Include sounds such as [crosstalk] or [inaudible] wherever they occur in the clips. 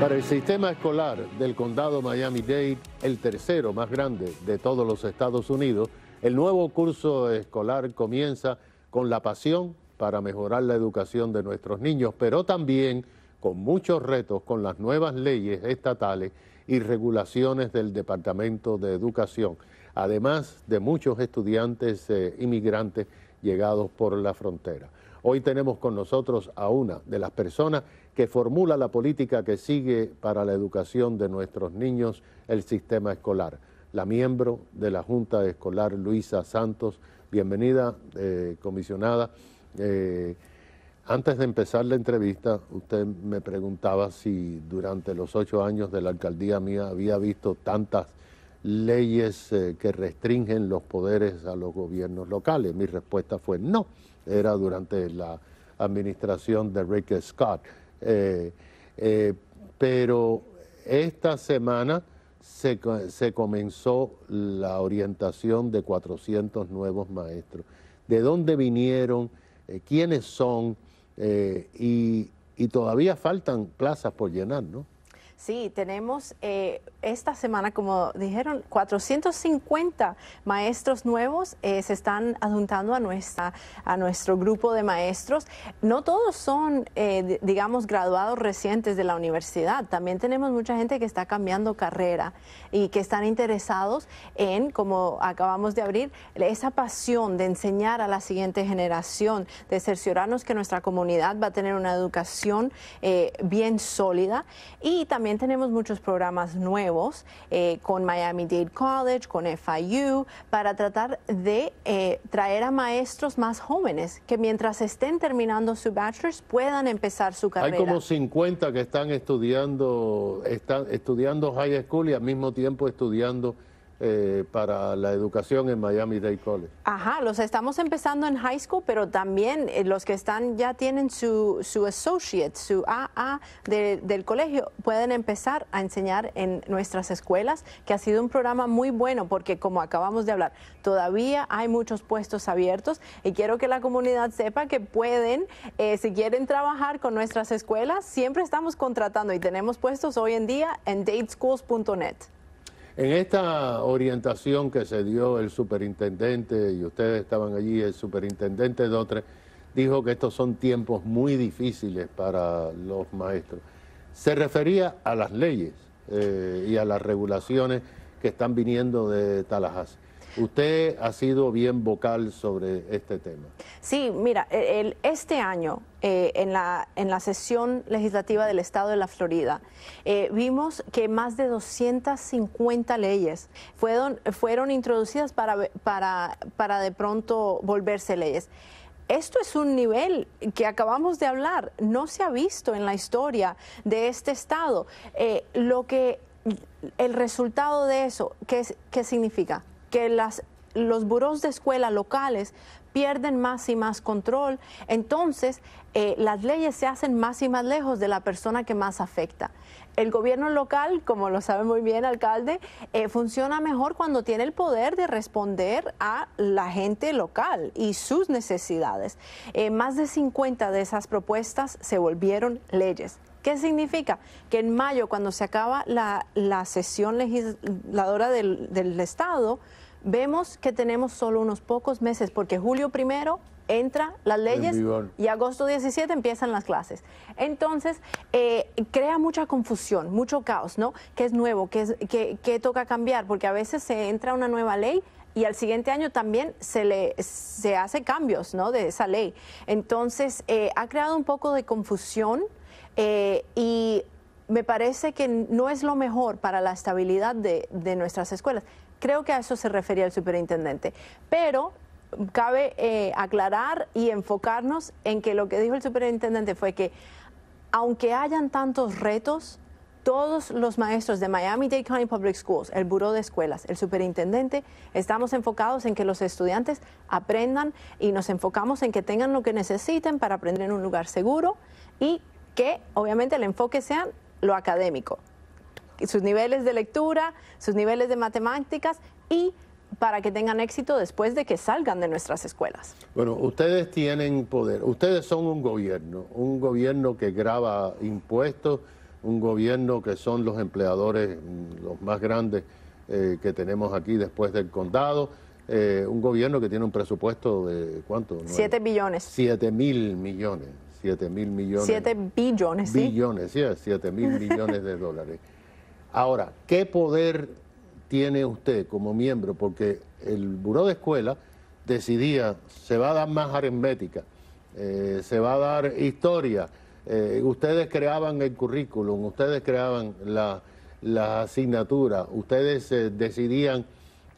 Para el sistema escolar del condado Miami-Dade, el tercero más grande de todos los Estados Unidos, el nuevo curso escolar comienza con la pasión para mejorar la educación de nuestros niños, pero también con muchos retos con las nuevas leyes estatales y regulaciones del Departamento de Educación, además de muchos estudiantes eh, inmigrantes llegados por la frontera. Hoy tenemos con nosotros a una de las personas que formula la política que sigue para la educación de nuestros niños el sistema escolar. La miembro de la Junta Escolar, Luisa Santos, bienvenida, eh, comisionada. Eh, antes de empezar la entrevista, usted me preguntaba si durante los ocho años de la alcaldía mía había visto tantas leyes eh, que restringen los poderes a los gobiernos locales. Mi respuesta fue no, era durante la administración de Rick Scott. Eh, eh, pero esta semana se, comenzó la orientación de 400 nuevos maestros. ¿De dónde vinieron? Eh, ¿Quiénes son? Y, y, todavía faltan plazas por llenar, ¿no? Sí, tenemos eh, esta semana, como dijeron, 450 maestros nuevos eh, se están adjuntando a, nuestra, a nuestro grupo de maestros. No todos son, eh, digamos, graduados recientes de la universidad. También tenemos mucha gente que está cambiando carrera y que están interesados en, como acabamos de abrir, esa pasión de enseñar a la siguiente generación, de cerciorarnos que nuestra comunidad va a tener una educación bien sólida y también también tenemos muchos programas nuevos eh, con Miami Dade College, con FIU, para tratar de eh, traer a maestros más jóvenes que mientras estén terminando su bachelor's puedan empezar su carrera. Hay como 50 que están estudiando, están estudiando high school y al mismo tiempo estudiando eh, para la educación en Miami Dade College. Ajá, los estamos empezando en high school, pero también eh, los que están ya tienen su, associate, su AA del colegio, pueden empezar a enseñar en nuestras escuelas, que ha sido un programa muy bueno porque como acabamos de hablar, todavía hay muchos puestos abiertos y quiero que la comunidad sepa que pueden, eh, si quieren trabajar con nuestras escuelas, siempre estamos contratando y tenemos puestos hoy en día en dateschools.net. En esta orientación que se dio el superintendente, y ustedes estaban allí, el superintendente Dotre dijo que estos son tiempos muy difíciles para los maestros. Se refería a las leyes eh, y a las regulaciones que están viniendo de Tallahassee. Usted ha sido bien vocal sobre este tema. Sí, mira, e, este año eh, en, la, sesión legislativa del Estado de la Florida eh, vimos que más de 250 leyes fueron, fueron introducidas para, de pronto volverse leyes. Esto es un nivel que acabamos de hablar, no se ha visto en la historia de este Estado. Eh, lo que el resultado de eso, ¿qué, ¿qué significa? que las, los buros de escuela locales pierden más y más control, entonces eh, las leyes se hacen más y más lejos de la persona que más afecta. El gobierno local, como lo sabe muy bien alcalde, eh, funciona mejor cuando tiene el poder de responder a la gente local y sus necesidades. Eh, más de 50 de esas propuestas se volvieron leyes. ¿Qué significa? Que en mayo, cuando se acaba la, sesión legisladora del Estado, vemos que tenemos solo unos pocos meses, porque julio primero entra las leyes y agosto 17 empiezan las clases. Entonces, eh, crea mucha confusión, mucho caos, ¿no? ¿Qué es nuevo? ¿Qué, toca cambiar? Porque a veces se entra una nueva ley y al siguiente año también se le se hace cambios ¿no? de esa ley. Entonces, eh, ha creado un poco de confusión eh, y me parece que no es lo mejor para la estabilidad de, de nuestras escuelas. Creo que a eso se refería el superintendente. Pero cabe eh, aclarar y enfocarnos en que lo que dijo el superintendente fue que aunque hayan tantos retos, todos los maestros de Miami-Dade County Public Schools, el Buró de Escuelas, el superintendente, estamos enfocados en que los estudiantes aprendan y nos enfocamos en que tengan lo que necesiten para aprender en un lugar seguro y que obviamente el enfoque sea lo académico, sus niveles de lectura, sus niveles de matemáticas y para que tengan éxito después de que salgan de nuestras escuelas. Bueno, ustedes tienen poder, ustedes son un gobierno, un gobierno que graba impuestos, un gobierno que son los empleadores mm, los más grandes eh, que tenemos aquí después del condado, eh, un gobierno que tiene un presupuesto de cuánto? Siete billones. Siete mil millones. Siete mil millones. Siete billones. Billones, sí, siete mil millones de dólares. Ahora, ¿qué poder tiene usted como miembro? Porque el Buró de Escuela decidía, se va a dar más aritmética, eh, se va a dar historia, eh, ustedes creaban el currículum, ustedes creaban la, la asignatura, ustedes eh, decidían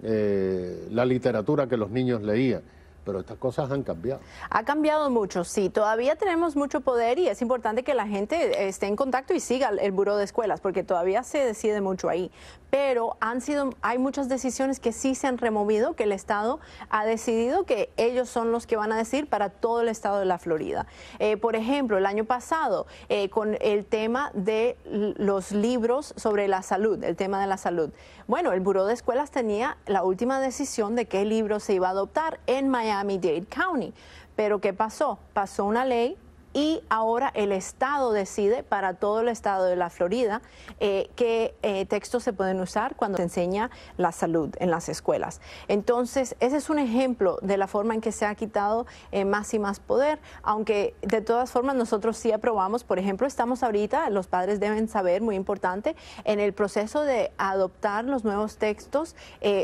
la literatura que los niños leían pero estas cosas han cambiado. Ha cambiado mucho, sí. Todavía tenemos mucho poder y es importante que la gente eh, esté en contacto y siga el Buró de escuelas, porque todavía se decide mucho ahí. Pero han sido, hay muchas decisiones que sí se han removido, que el Estado ha decidido que ellos son los que van a decir para todo el Estado de la Florida. Eh, por ejemplo, el año pasado, eh, con el tema de los libros sobre la salud, el tema de la salud. Bueno, el Buró de escuelas tenía la última decisión de qué libro se iba a adoptar en Miami Miami-Dade County. Pero ¿qué pasó? Pasó una ley y ahora el Estado decide para todo el Estado de la Florida eh, qué eh, textos se pueden usar cuando se enseña la salud en las escuelas. Entonces, ese es un ejemplo de la forma en que se ha quitado eh, más y más poder, aunque de todas formas nosotros sí aprobamos, por ejemplo, estamos ahorita, los padres deben saber, muy importante, en el proceso de adoptar los nuevos textos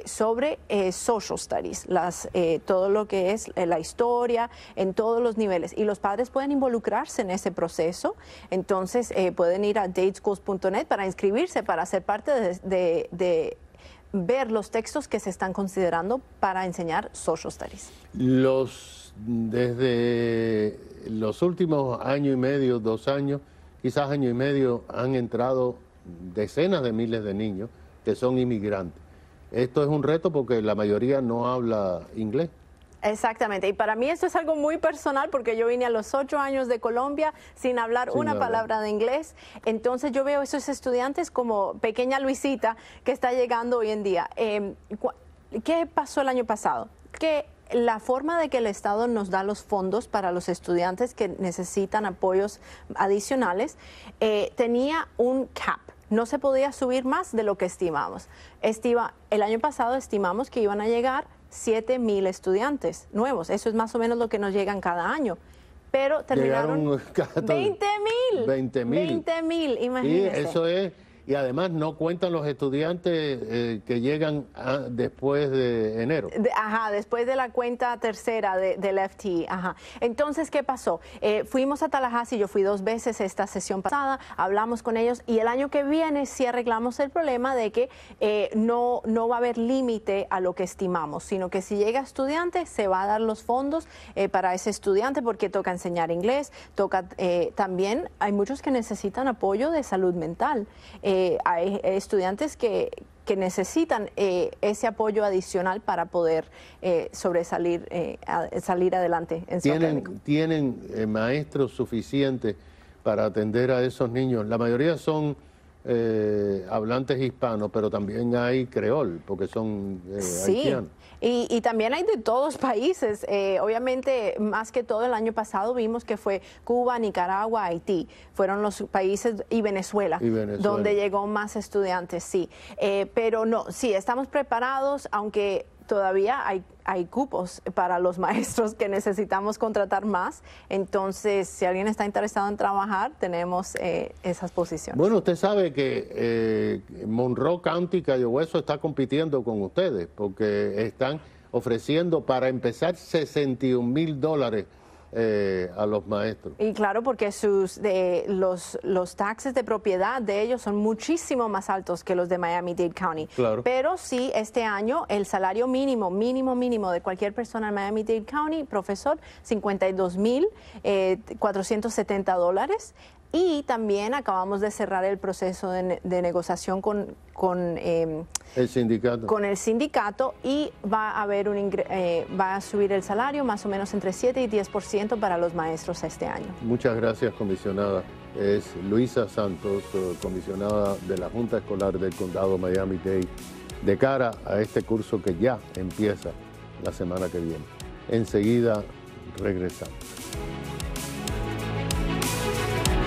sobre social studies, las, todo lo que es la historia en todos los niveles, y los padres pueden involucrarse en ese proceso. Entonces eh, pueden ir a dateschools.net para inscribirse, para ser parte de, ver los textos que se están considerando para enseñar social studies. Los, desde los últimos año y medio, dos años, quizás año y medio, han entrado decenas de miles de niños que son inmigrantes. Esto es un reto porque la mayoría no habla inglés. Exactamente, y para mí esto es algo muy personal porque yo vine a los ocho años de Colombia sin hablar una palabra de inglés, entonces yo veo a esos estudiantes como pequeña Luisita que está llegando hoy en día. Em, ¿Qué pasó el año pasado? Que la forma de que el Estado nos da los fondos para los estudiantes que necesitan apoyos adicionales eh, tenía un cap no se podía subir más de lo que estimamos. Estima, el año pasado estimamos que iban a llegar 7 mil estudiantes nuevos. Eso es más o menos lo que nos llegan cada año. Pero terminaron 20 [laughs] mil. 20 mil. 20 mil, imagínense. eso es y además no cuentan los estudiantes eh, que llegan ah, después de enero. ajá, después de la cuenta tercera de, del FTE. Ajá. Entonces, ¿qué pasó? Eh, fuimos a Tallahassee, yo fui dos veces esta sesión pasada, hablamos con ellos y el año que viene sí arreglamos el problema de que eh, no, no va a haber límite a lo que estimamos, sino que si llega estudiante se va a dar los fondos para ese estudiante porque toca enseñar inglés, toca también, hay muchos que necesitan apoyo de salud mental. Eh, hay estudiantes que, que necesitan eh, ese apoyo adicional para poder eh, sobresalir, salir adelante. En ¿tienen maestros suficientes para atender a esos niños? La mayoría son eh, hablantes hispanos, pero también hay creol, porque son eh, sí. Y, también hay de todos países. Eh, obviamente, más que todo el año pasado vimos que fue Cuba, Nicaragua, Haití. Fueron los países y Venezuela, donde llegó más estudiantes, sí. pero no, sí, estamos preparados, aunque todavía hay, hay cupos para los [laughs] maestros que necesitamos contratar más. Entonces, si alguien está interesado en trabajar, tenemos eh, esas posiciones. Bueno, usted sabe que eh, Monroe County, Cayo Hueso, está compitiendo con ustedes porque están ofreciendo para empezar 61 mil dólares eh, a los maestros. Y claro, porque sus, de, los, los taxes de propiedad de ellos son muchísimo más altos que los de Miami-Dade County. Pero sí, este año el salario mínimo, mínimo, mínimo de cualquier persona en Miami-Dade County, profesor, 52.470 eh, dólares. Y también acabamos de cerrar el proceso de, negociación em, con, el sindicato. y va a, haber un eh, va a subir el salario más o menos entre 7 y 10% para los maestros este año. Muchas gracias, comisionada. Es Luisa Santos, eh, comisionada de la Junta Escolar del Condado Miami-Dade, de cara a este curso que ya empieza la semana que viene. Enseguida regresamos.